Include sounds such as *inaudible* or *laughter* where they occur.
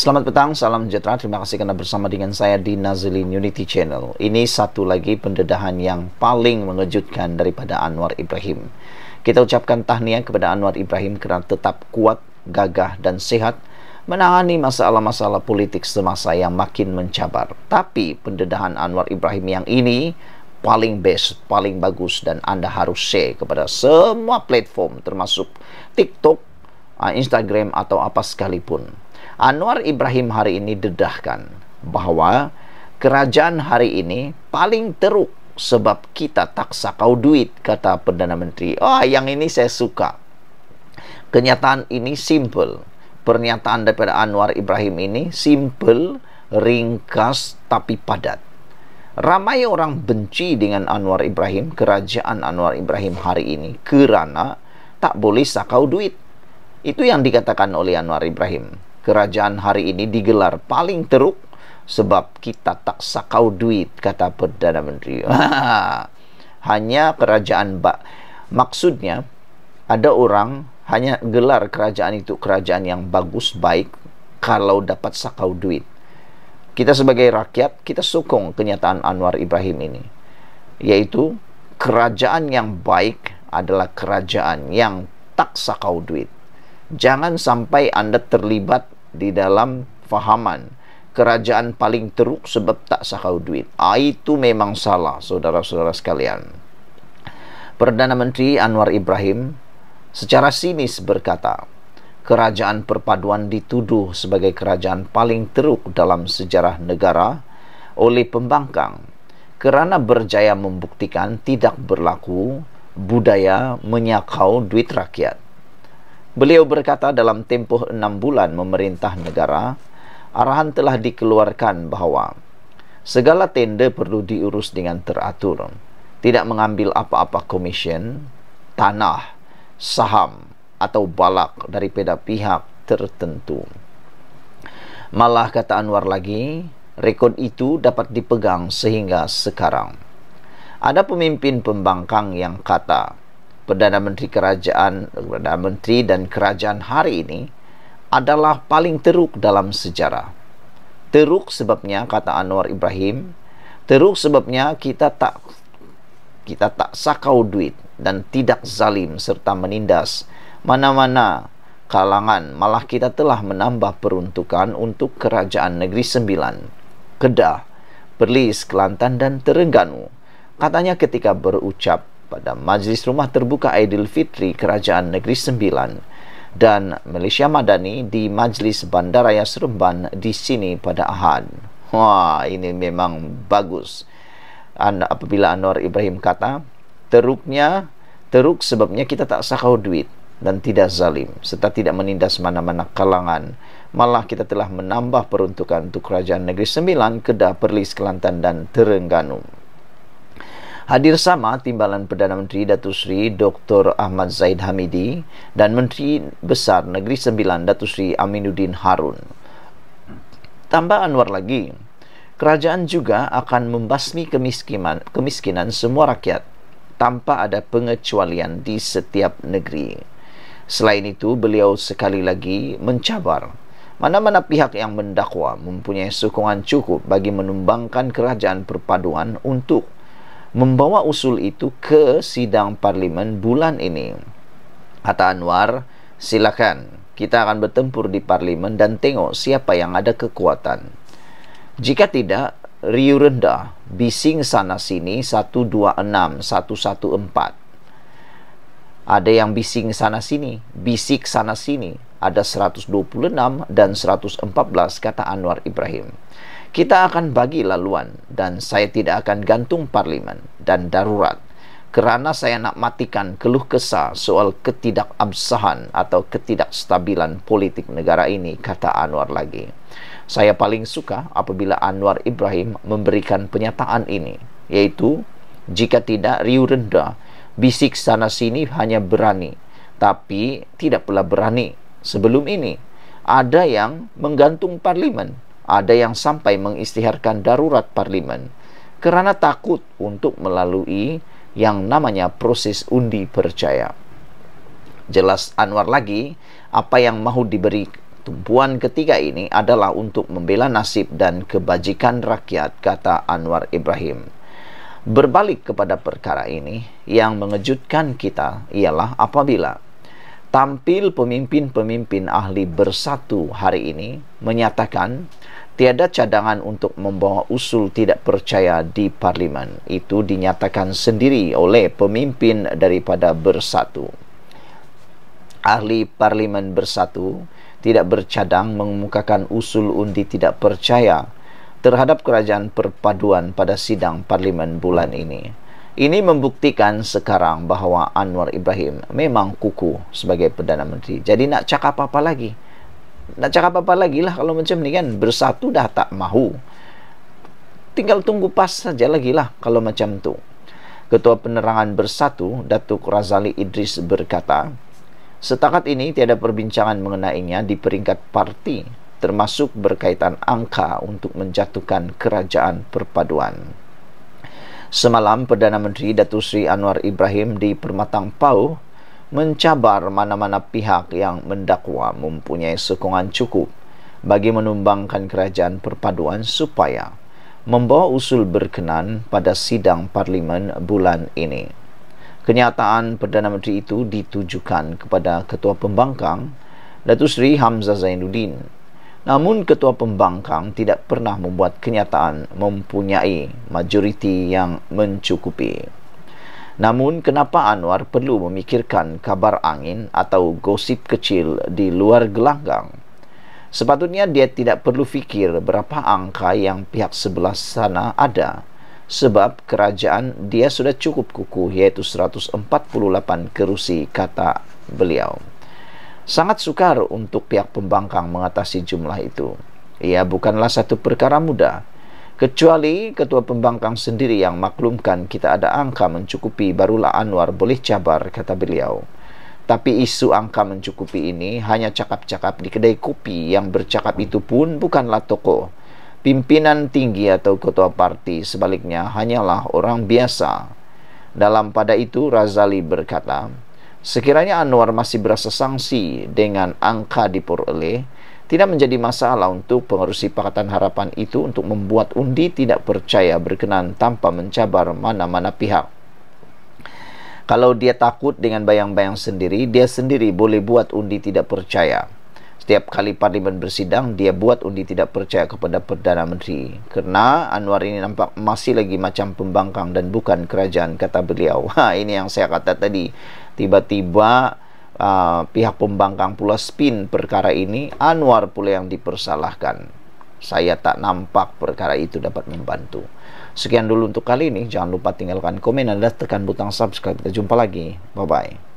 Selamat petang, salam sejahtera. Terima kasih karena bersama dengan saya di Nazilin Unity Channel. Ini satu lagi pendedahan yang paling mengejutkan daripada Anwar Ibrahim. Kita ucapkan tahniah kepada Anwar Ibrahim karena tetap kuat, gagah, dan sehat menangani masalah-masalah politik semasa yang makin mencabar. Tapi pendedahan Anwar Ibrahim yang ini paling best, paling bagus dan Anda harus share kepada semua platform termasuk TikTok, ah, Instagram atau apa sekalipun Anwar Ibrahim hari ini dedahkan bahawa kerajaan hari ini paling teruk sebab kita tak sakau duit kata Perdana Menteri oh yang ini saya suka kenyataan ini simple pernyataan daripada Anwar Ibrahim ini simple ringkas tapi padat ramai orang benci dengan Anwar Ibrahim kerajaan Anwar Ibrahim hari ini kerana tak boleh sakau duit itu yang dikatakan oleh Anwar Ibrahim kerajaan hari ini digelar paling teruk sebab kita tak sakau duit kata Perdana Menteri *laughs* hanya kerajaan ba- maksudnya ada orang hanya gelar kerajaan itu kerajaan yang bagus baik kalau dapat sakau duit kita sebagai rakyat kita sokong kenyataan Anwar Ibrahim ini yaitu kerajaan yang baik adalah kerajaan yang tak sakau duit jangan sampai anda terlibat di dalam fahaman kerajaan paling teruk sebab tak sahau duit. Ah, itu memang salah, saudara-saudara sekalian. Perdana Menteri Anwar Ibrahim secara sinis berkata, kerajaan perpaduan dituduh sebagai kerajaan paling teruk dalam sejarah negara oleh pembangkang kerana berjaya membuktikan tidak berlaku budaya menyakau duit rakyat. Beliau berkata dalam tempoh enam bulan memerintah negara, arahan telah dikeluarkan bahawa segala tenda perlu diurus dengan teratur, tidak mengambil apa-apa komisen, tanah, saham atau balak dari daripada pihak tertentu. Malah kata Anwar lagi, rekod itu dapat dipegang sehingga sekarang. Ada pemimpin pembangkang yang kata, Perdana Menteri Kerajaan Perdana Menteri dan Kerajaan hari ini adalah paling teruk dalam sejarah. Teruk sebabnya kata Anwar Ibrahim, teruk sebabnya kita tak kita tak sakau duit dan tidak zalim serta menindas mana-mana kalangan malah kita telah menambah peruntukan untuk kerajaan negeri sembilan Kedah, Perlis, Kelantan dan Terengganu katanya ketika berucap pada Majlis Rumah Terbuka Aidilfitri Kerajaan Negeri Sembilan dan Malaysia Madani di Majlis Bandaraya Seremban di sini pada Ahad. Wah, ini memang bagus. Anda, apabila Anwar Ibrahim kata, teruknya teruk sebabnya kita tak sakau duit dan tidak zalim serta tidak menindas mana-mana kalangan malah kita telah menambah peruntukan untuk kerajaan negeri sembilan Kedah Perlis Kelantan dan Terengganu Hadir sama timbalan Perdana Menteri Datu Sri Dr. Ahmad Zaid Hamidi dan Menteri Besar Negeri Sembilan Datu Sri Aminuddin Harun. Tambah Anwar lagi, kerajaan juga akan membasmi kemiskinan, kemiskinan semua rakyat tanpa ada pengecualian di setiap negeri. Selain itu, beliau sekali lagi mencabar mana-mana pihak yang mendakwa mempunyai sokongan cukup bagi menumbangkan kerajaan perpaduan untuk membawa usul itu ke sidang parlimen bulan ini. Kata Anwar, silakan kita akan bertempur di parlimen dan tengok siapa yang ada kekuatan. Jika tidak, riuh rendah, bising sana sini 126, 114. Ada yang bising sana sini, bisik sana sini, ada 126 dan 114 kata Anwar Ibrahim. Kita akan bagi laluan dan saya tidak akan gantung parlimen dan darurat kerana saya nak matikan keluh kesah soal ketidakabsahan atau ketidakstabilan politik negara ini, kata Anwar lagi. Saya paling suka apabila Anwar Ibrahim memberikan pernyataan ini, yaitu jika tidak riuh rendah, bisik sana sini hanya berani, tapi tidak pula berani. Sebelum ini, ada yang menggantung parlimen ada yang sampai mengistiharkan darurat parlimen kerana takut untuk melalui yang namanya proses undi percaya. Jelas Anwar lagi, apa yang mahu diberi tumpuan ketiga ini adalah untuk membela nasib dan kebajikan rakyat, kata Anwar Ibrahim. Berbalik kepada perkara ini, yang mengejutkan kita ialah apabila tampil pemimpin-pemimpin ahli bersatu hari ini menyatakan tiada cadangan untuk membawa usul tidak percaya di parlimen itu dinyatakan sendiri oleh pemimpin daripada bersatu ahli parlimen bersatu tidak bercadang mengemukakan usul undi tidak percaya terhadap kerajaan perpaduan pada sidang parlimen bulan ini ini membuktikan sekarang bahawa Anwar Ibrahim memang kuku sebagai Perdana Menteri. Jadi nak cakap apa-apa lagi? Nak cakap apa-apa lagi lah kalau macam ni kan. Bersatu dah tak mahu. Tinggal tunggu pas saja lagi lah kalau macam tu. Ketua Penerangan Bersatu, Datuk Razali Idris berkata, setakat ini tiada perbincangan mengenainya di peringkat parti termasuk berkaitan angka untuk menjatuhkan kerajaan perpaduan. Semalam Perdana Menteri Datuk Sri Anwar Ibrahim di Permatang Pau mencabar mana-mana pihak yang mendakwa mempunyai sokongan cukup bagi menumbangkan kerajaan perpaduan supaya membawa usul berkenan pada sidang parlimen bulan ini. Kenyataan Perdana Menteri itu ditujukan kepada Ketua Pembangkang Datuk Sri Hamzah Zainuddin Namun ketua pembangkang tidak pernah membuat kenyataan mempunyai majoriti yang mencukupi. Namun kenapa Anwar perlu memikirkan kabar angin atau gosip kecil di luar gelanggang? Sepatutnya dia tidak perlu fikir berapa angka yang pihak sebelah sana ada sebab kerajaan dia sudah cukup kukuh yaitu 148 kerusi kata beliau sangat sukar untuk pihak pembangkang mengatasi jumlah itu. Ia bukanlah satu perkara mudah. Kecuali ketua pembangkang sendiri yang maklumkan kita ada angka mencukupi barulah Anwar boleh cabar, kata beliau. Tapi isu angka mencukupi ini hanya cakap-cakap di kedai kopi yang bercakap itu pun bukanlah toko. Pimpinan tinggi atau ketua parti sebaliknya hanyalah orang biasa. Dalam pada itu Razali berkata, Sekiranya Anwar masih berasa sanksi dengan angka diperoleh, tidak menjadi masalah untuk pengurusi Pakatan Harapan itu untuk membuat undi tidak percaya berkenan tanpa mencabar mana-mana pihak. Kalau dia takut dengan bayang-bayang sendiri, dia sendiri boleh buat undi tidak percaya. setiap kali parlimen bersidang dia buat undi tidak percaya kepada Perdana Menteri karena Anwar ini nampak masih lagi macam pembangkang dan bukan kerajaan kata beliau ha, ini yang saya kata tadi tiba-tiba uh, pihak pembangkang pula spin perkara ini Anwar pula yang dipersalahkan saya tak nampak perkara itu dapat membantu sekian dulu untuk kali ini jangan lupa tinggalkan komen dan tekan butang subscribe kita jumpa lagi bye bye